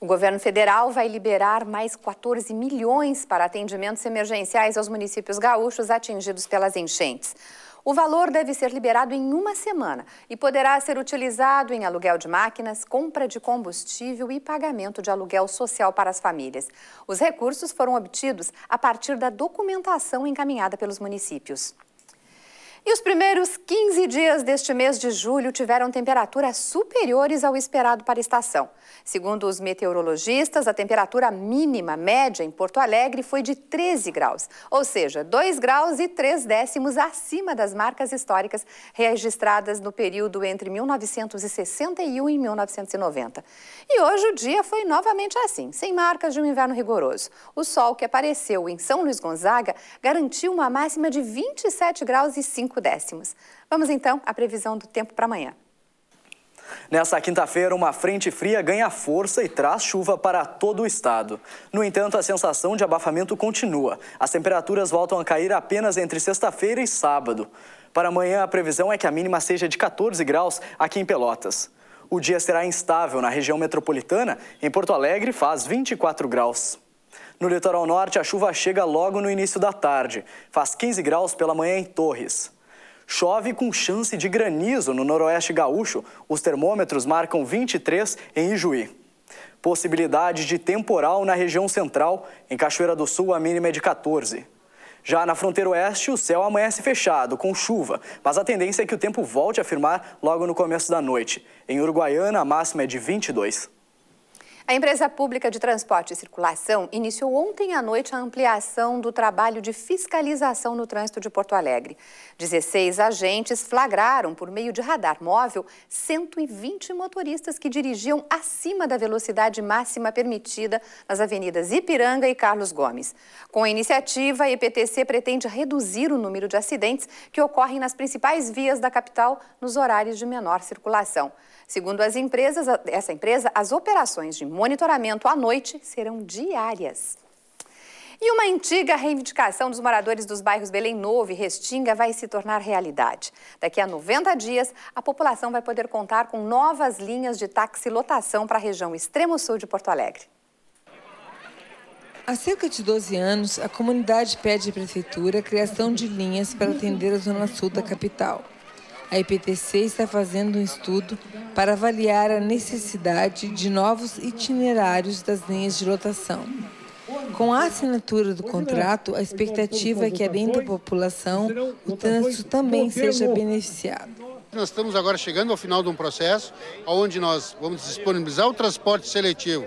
O governo federal vai liberar mais 14 milhões para atendimentos emergenciais aos municípios gaúchos atingidos pelas enchentes. O valor deve ser liberado em uma semana e poderá ser utilizado em aluguel de máquinas, compra de combustível e pagamento de aluguel social para as famílias. Os recursos foram obtidos a partir da documentação encaminhada pelos municípios. E os primeiros 15 dias deste mês de julho tiveram temperaturas superiores ao esperado para a estação. Segundo os meteorologistas, a temperatura mínima média em Porto Alegre foi de 13 graus, ou seja, 2 graus e 3 décimos acima das marcas históricas registradas no período entre 1961 e 1990. E hoje o dia foi novamente assim, sem marcas de um inverno rigoroso. O sol que apareceu em São Luís Gonzaga garantiu uma máxima de 27 graus e 5 décimos. Vamos então à previsão do tempo para amanhã. Nessa quinta-feira, uma frente fria ganha força e traz chuva para todo o estado. No entanto, a sensação de abafamento continua. As temperaturas voltam a cair apenas entre sexta-feira e sábado. Para amanhã, a previsão é que a mínima seja de 14 graus aqui em Pelotas. O dia será instável na região metropolitana, em Porto Alegre faz 24 graus. No litoral norte, a chuva chega logo no início da tarde, faz 15 graus pela manhã em Torres. Chove com chance de granizo no noroeste gaúcho. Os termômetros marcam 23 em Ijuí. Possibilidade de temporal na região central. Em Cachoeira do Sul, a mínima é de 14. Já na fronteira oeste, o céu amanhece fechado, com chuva, mas a tendência é que o tempo volte a firmar logo no começo da noite. Em Uruguaiana, a máxima é de 22. A empresa pública de transporte e circulação iniciou ontem à noite a ampliação do trabalho de fiscalização no trânsito de Porto Alegre. 16 agentes flagraram, por meio de radar móvel, 120 motoristas que dirigiam acima da velocidade máxima permitida nas avenidas Ipiranga e Carlos Gomes. Com a iniciativa, a EPTC pretende reduzir o número de acidentes que ocorrem nas principais vias da capital nos horários de menor circulação. Segundo as empresas, essa empresa, as operações de monitoramento à noite serão diárias. E uma antiga reivindicação dos moradores dos bairros Belém Novo e Restinga vai se tornar realidade. Daqui a 90 dias, a população vai poder contar com novas linhas de taxilotação para a região extremo sul de Porto Alegre. Há cerca de 12 anos, a comunidade pede à prefeitura a criação de linhas para atender a zona sul da capital a IPTC está fazendo um estudo para avaliar a necessidade de novos itinerários das linhas de lotação. Com a assinatura do contrato, a expectativa é que, além da população, o trânsito também seja beneficiado. Nós estamos agora chegando ao final de um processo onde nós vamos disponibilizar o transporte seletivo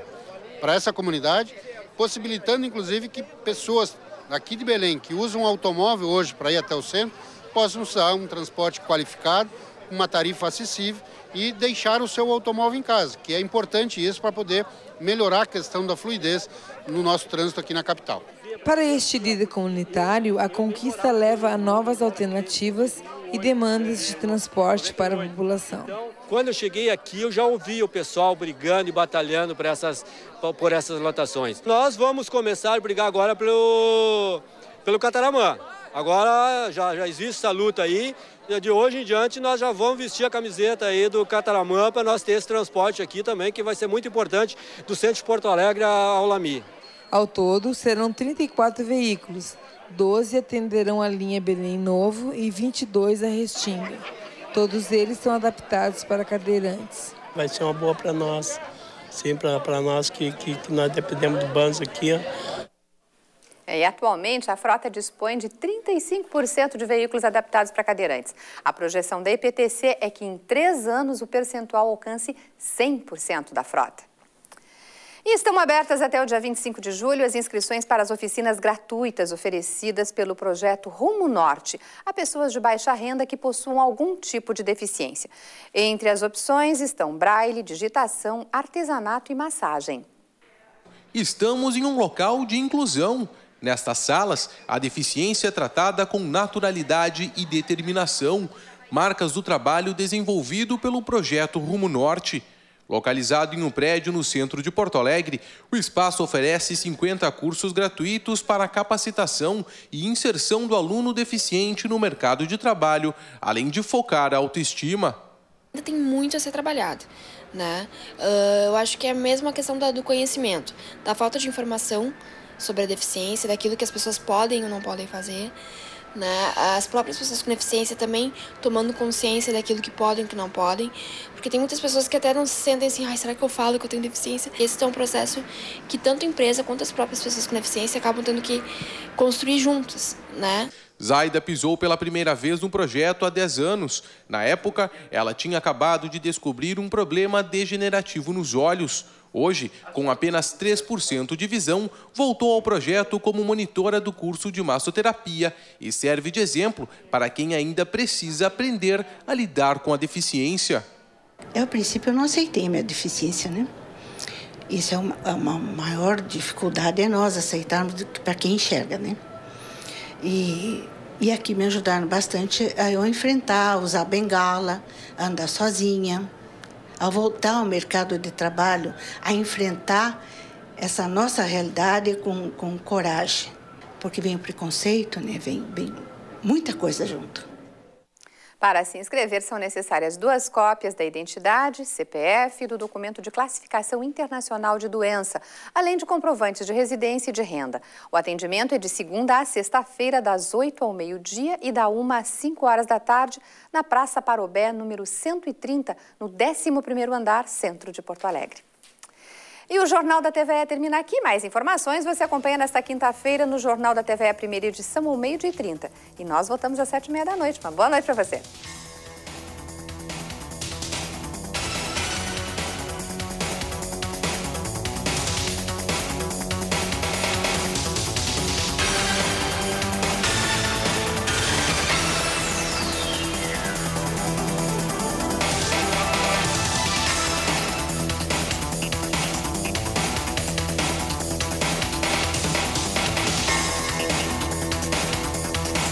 para essa comunidade, possibilitando, inclusive, que pessoas aqui de Belém que usam um automóvel hoje para ir até o centro possam usar um transporte qualificado, uma tarifa acessível e deixar o seu automóvel em casa, que é importante isso para poder melhorar a questão da fluidez no nosso trânsito aqui na capital. Para este líder comunitário, a conquista leva a novas alternativas e demandas de transporte para a população. Então, quando eu cheguei aqui, eu já ouvi o pessoal brigando e batalhando por essas, por essas lotações. Nós vamos começar a brigar agora pelo, pelo Cataramã. Agora já, já existe essa luta aí. De hoje em diante nós já vamos vestir a camiseta aí do Cataramã para nós ter esse transporte aqui também, que vai ser muito importante do centro de Porto Alegre ao Lami. Ao todo serão 34 veículos, 12 atenderão a linha Belém Novo e 22 a Restinga. Todos eles são adaptados para cadeirantes. Vai ser uma boa para nós, sim, para nós que, que, que nós dependemos do Banzo aqui. Ó é, e atualmente, a frota dispõe de 35% de veículos adaptados para cadeirantes. A projeção da IPTC é que em três anos o percentual alcance 100% da frota. E estão abertas até o dia 25 de julho as inscrições para as oficinas gratuitas oferecidas pelo projeto Rumo Norte a pessoas de baixa renda que possuam algum tipo de deficiência. Entre as opções estão braille, digitação, artesanato e massagem. Estamos em um local de inclusão Nestas salas, a deficiência é tratada com naturalidade e determinação, marcas do trabalho desenvolvido pelo projeto Rumo Norte. Localizado em um prédio no centro de Porto Alegre, o espaço oferece 50 cursos gratuitos para capacitação e inserção do aluno deficiente no mercado de trabalho, além de focar a autoestima. Ainda tem muito a ser trabalhado. Né? Uh, eu acho que é a mesma questão da, do conhecimento, da falta de informação sobre a deficiência, daquilo que as pessoas podem ou não podem fazer. Né? As próprias pessoas com deficiência também tomando consciência daquilo que podem e que não podem, porque tem muitas pessoas que até não se sentem assim, ai, será que eu falo que eu tenho deficiência? Esse é um processo que tanto a empresa quanto as próprias pessoas com deficiência acabam tendo que construir juntas, né? Zaida pisou pela primeira vez no projeto há 10 anos. Na época, ela tinha acabado de descobrir um problema degenerativo nos olhos, Hoje, com apenas 3% de visão, voltou ao projeto como monitora do curso de massoterapia e serve de exemplo para quem ainda precisa aprender a lidar com a deficiência. É o princípio, eu não aceitei minha deficiência, né? Isso é uma, é uma maior dificuldade é nós aceitarmos que para quem enxerga, né? E, e aqui me ajudaram bastante a eu enfrentar, usar bengala, andar sozinha a voltar ao mercado de trabalho, a enfrentar essa nossa realidade com, com coragem. Porque vem o preconceito, né? vem, vem muita coisa junto. Para se inscrever, são necessárias duas cópias da identidade, CPF e do documento de classificação internacional de doença, além de comprovantes de residência e de renda. O atendimento é de segunda a sexta-feira, das 8 ao meio-dia e da 1 às 5 horas da tarde, na Praça Parobé, número 130, no 11º andar, centro de Porto Alegre. E o Jornal da TVE termina aqui. Mais informações você acompanha nesta quinta-feira no Jornal da TVE, primeira edição, ao meio-dia e trinta. E nós voltamos às sete e meia da noite. Uma boa noite para você.